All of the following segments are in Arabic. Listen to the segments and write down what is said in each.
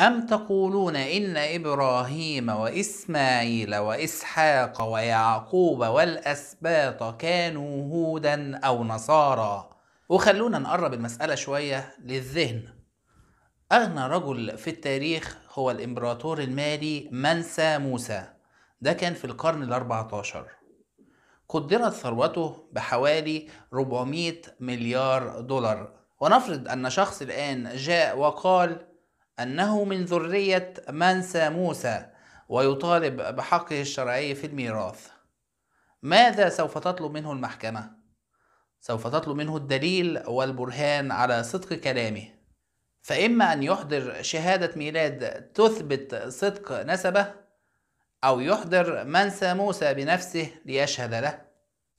أم تقولون إن إبراهيم وإسماعيل وإسحاق ويعقوب والأسباط كانوا هودا أو نصارى وخلونا نقرب المسألة شوية للذهن أغنى رجل في التاريخ هو الإمبراطور المالي منسى موسى ده كان في القرن الأربعة عشر قدرت ثروته بحوالي 400 مليار دولار ونفرض أن شخص الآن جاء وقال أنه من ذرية منسى موسى ويطالب بحقه الشرعي في الميراث ماذا سوف تطلب منه المحكمة؟ سوف تطلب منه الدليل والبرهان على صدق كلامه فإما أن يحضر شهادة ميلاد تثبت صدق نسبه أو يحضر منسى موسى بنفسه ليشهد له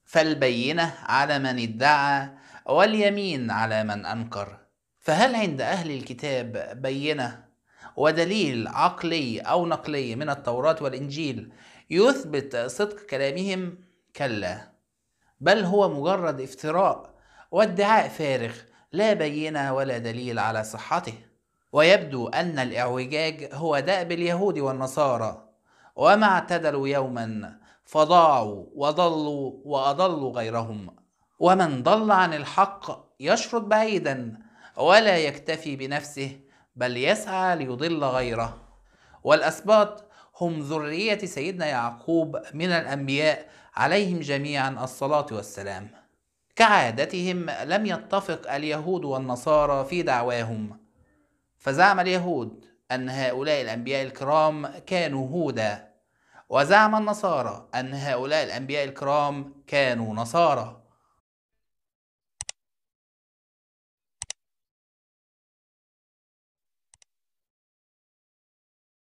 فالبينة على من ادعى واليمين على من أنكر فهل عند أهل الكتاب بينة ودليل عقلي أو نقلي من التوراة والإنجيل يثبت صدق كلامهم؟ كلا بل هو مجرد افتراء وادعاء فارغ لا بينة ولا دليل على صحته ويبدو أن الإعوجاج هو دأب اليهود والنصارى وما اعتدلوا يوما فضاعوا وضلوا وأضلوا غيرهم ومن ضل عن الحق يشرد بعيدا ولا يكتفي بنفسه بل يسعى ليضل غيره والاسباط هم ذريه سيدنا يعقوب من الانبياء عليهم جميعا الصلاه والسلام كعادتهم لم يتفق اليهود والنصارى في دعواهم فزعم اليهود ان هؤلاء الانبياء الكرام كانوا هودا وزعم النصارى ان هؤلاء الانبياء الكرام كانوا نصارى